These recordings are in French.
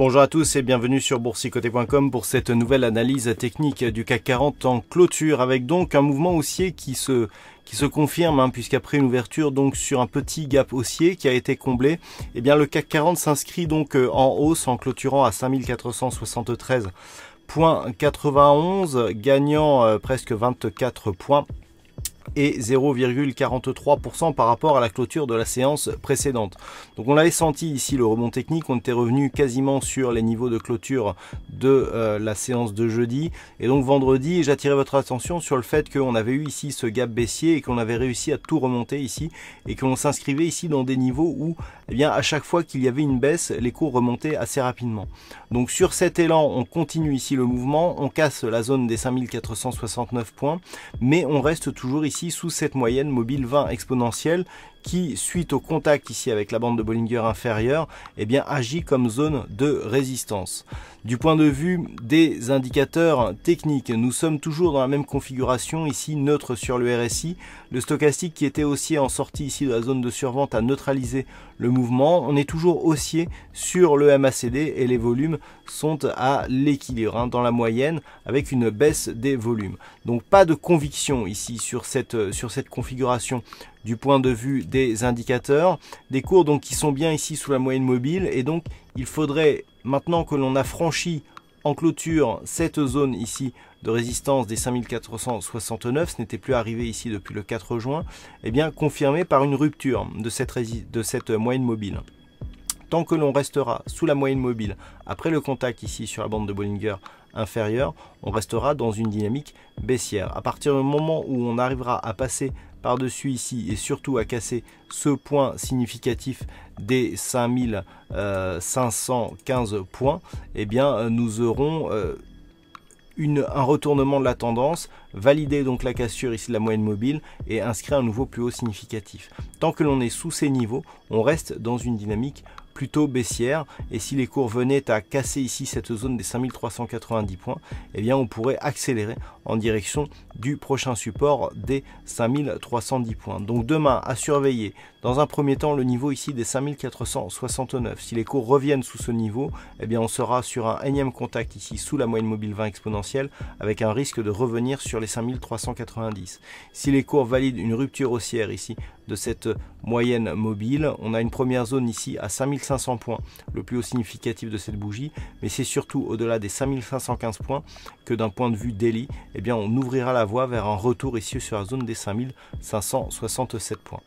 Bonjour à tous et bienvenue sur boursicoté.com pour cette nouvelle analyse technique du CAC 40 en clôture avec donc un mouvement haussier qui se qui se confirme hein, puisqu'après une ouverture donc sur un petit gap haussier qui a été comblé, eh bien le CAC 40 s'inscrit donc euh, en hausse en clôturant à 5473.91 gagnant euh, presque 24 points et 0,43% par rapport à la clôture de la séance précédente. Donc on avait senti ici le rebond technique, on était revenu quasiment sur les niveaux de clôture de euh, la séance de jeudi et donc vendredi j'attirais votre attention sur le fait qu'on avait eu ici ce gap baissier et qu'on avait réussi à tout remonter ici et qu'on s'inscrivait ici dans des niveaux où eh bien à chaque fois qu'il y avait une baisse les cours remontaient assez rapidement. Donc sur cet élan on continue ici le mouvement, on casse la zone des 5469 points mais on reste toujours ici ici sous cette moyenne mobile 20 exponentielle qui, suite au contact ici avec la bande de Bollinger inférieure, eh bien, agit comme zone de résistance. Du point de vue des indicateurs techniques, nous sommes toujours dans la même configuration, ici neutre sur le RSI. Le stochastique qui était haussier en sortie ici de la zone de survente a neutralisé le mouvement. On est toujours haussier sur le MACD et les volumes sont à l'équilibre hein, dans la moyenne avec une baisse des volumes. Donc pas de conviction ici sur cette, sur cette configuration du point de vue des indicateurs, des cours donc qui sont bien ici sous la moyenne mobile et donc il faudrait maintenant que l'on a franchi en clôture cette zone ici de résistance des 5469, ce n'était plus arrivé ici depuis le 4 juin, et eh bien confirmé par une rupture de cette, de cette moyenne mobile. Tant que l'on restera sous la moyenne mobile après le contact ici sur la bande de Bollinger inférieure, on restera dans une dynamique baissière. À partir du moment où on arrivera à passer par-dessus ici et surtout à casser ce point significatif des 5515 euh, points, eh bien euh, nous aurons euh, un retournement de la tendance, valider donc la cassure ici de la moyenne mobile et inscrire un nouveau plus haut significatif. Tant que l'on est sous ces niveaux, on reste dans une dynamique plutôt baissière et si les cours venaient à casser ici cette zone des 5390 points, eh bien on pourrait accélérer en direction du prochain support des 5310 points. Donc demain à surveiller dans un premier temps le niveau ici des 5469. Si les cours reviennent sous ce niveau, eh bien on sera sur un énième contact ici sous la moyenne mobile 20 exponentielle avec un risque de revenir sur les 5390. Si les cours valident une rupture haussière ici de cette moyenne mobile. On a une première zone ici à 5500 points, le plus haut significatif de cette bougie, mais c'est surtout au-delà des 5515 points que d'un point de vue daily, et eh bien, on ouvrira la voie vers un retour ici sur la zone des 5567 points.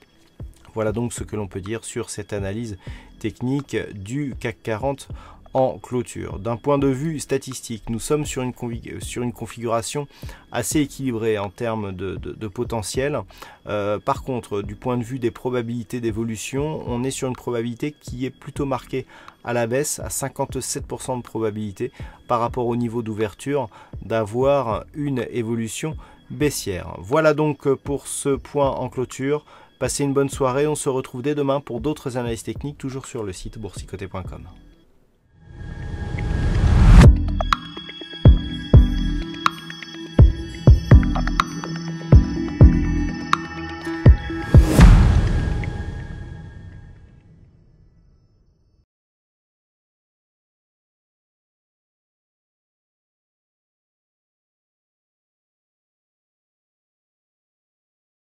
Voilà donc ce que l'on peut dire sur cette analyse technique du CAC 40 en clôture. D'un point de vue statistique, nous sommes sur une, euh, sur une configuration assez équilibrée en termes de, potentiel. Euh, par contre, du point de vue des probabilités d'évolution, on est sur une probabilité qui est plutôt marquée à la baisse, à 57% de probabilité par rapport au niveau d'ouverture d'avoir une évolution baissière. Voilà donc pour ce point en clôture. Passez une bonne soirée, on se retrouve dès demain pour d'autres analyses techniques toujours sur le site boursicoté.com.